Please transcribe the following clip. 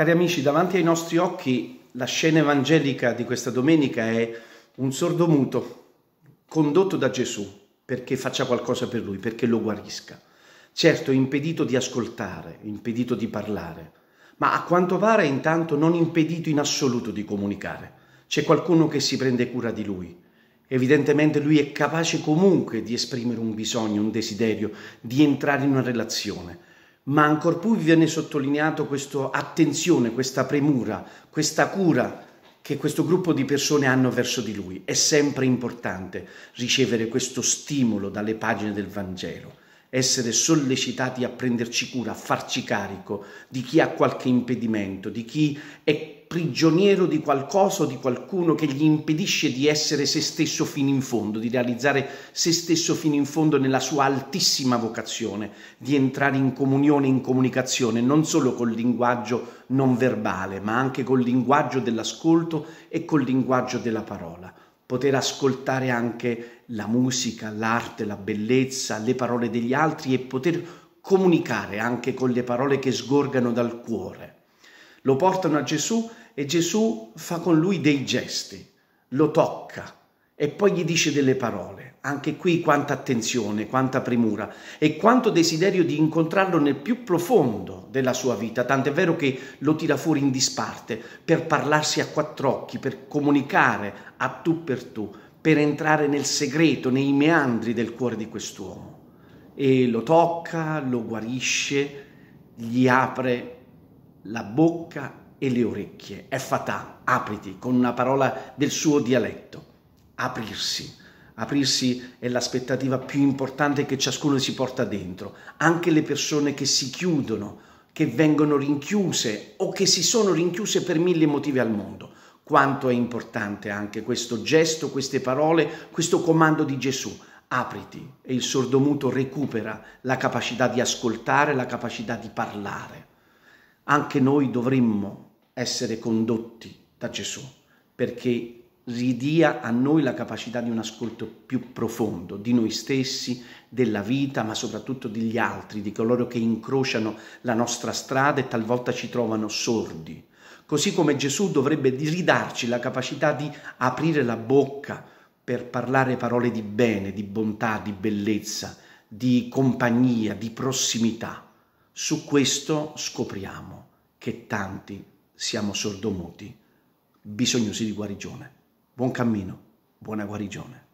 Cari amici, davanti ai nostri occhi la scena evangelica di questa domenica è un sordomuto condotto da Gesù perché faccia qualcosa per lui, perché lo guarisca. Certo, impedito di ascoltare, impedito di parlare, ma a quanto pare intanto non impedito in assoluto di comunicare. C'è qualcuno che si prende cura di lui. Evidentemente lui è capace comunque di esprimere un bisogno, un desiderio, di entrare in una relazione ma ancor più viene sottolineato questa attenzione, questa premura, questa cura che questo gruppo di persone hanno verso di lui. È sempre importante ricevere questo stimolo dalle pagine del Vangelo, essere sollecitati a prenderci cura, a farci carico di chi ha qualche impedimento, di chi è prigioniero di qualcosa o di qualcuno che gli impedisce di essere se stesso fino in fondo, di realizzare se stesso fino in fondo nella sua altissima vocazione, di entrare in comunione, in comunicazione, non solo col linguaggio non verbale, ma anche col linguaggio dell'ascolto e col linguaggio della parola poter ascoltare anche la musica, l'arte, la bellezza, le parole degli altri e poter comunicare anche con le parole che sgorgano dal cuore. Lo portano a Gesù e Gesù fa con lui dei gesti, lo tocca e poi gli dice delle parole. Anche qui quanta attenzione, quanta premura e quanto desiderio di incontrarlo nel più profondo della sua vita, tant'è vero che lo tira fuori in disparte per parlarsi a quattro occhi, per comunicare a tu per tu, per entrare nel segreto, nei meandri del cuore di quest'uomo. E lo tocca, lo guarisce, gli apre la bocca e le orecchie. È fatà, apriti, con una parola del suo dialetto. Aprirsi. Aprirsi è l'aspettativa più importante che ciascuno si porta dentro. Anche le persone che si chiudono, che vengono rinchiuse o che si sono rinchiuse per mille motivi al mondo. Quanto è importante anche questo gesto, queste parole, questo comando di Gesù. Apriti e il sordomuto recupera la capacità di ascoltare, la capacità di parlare anche noi dovremmo essere condotti da Gesù perché ridia a noi la capacità di un ascolto più profondo di noi stessi, della vita, ma soprattutto degli altri, di coloro che incrociano la nostra strada e talvolta ci trovano sordi. Così come Gesù dovrebbe ridarci la capacità di aprire la bocca per parlare parole di bene, di bontà, di bellezza, di compagnia, di prossimità. Su questo scopriamo che tanti siamo sordomuti, bisognosi di guarigione. Buon cammino, buona guarigione.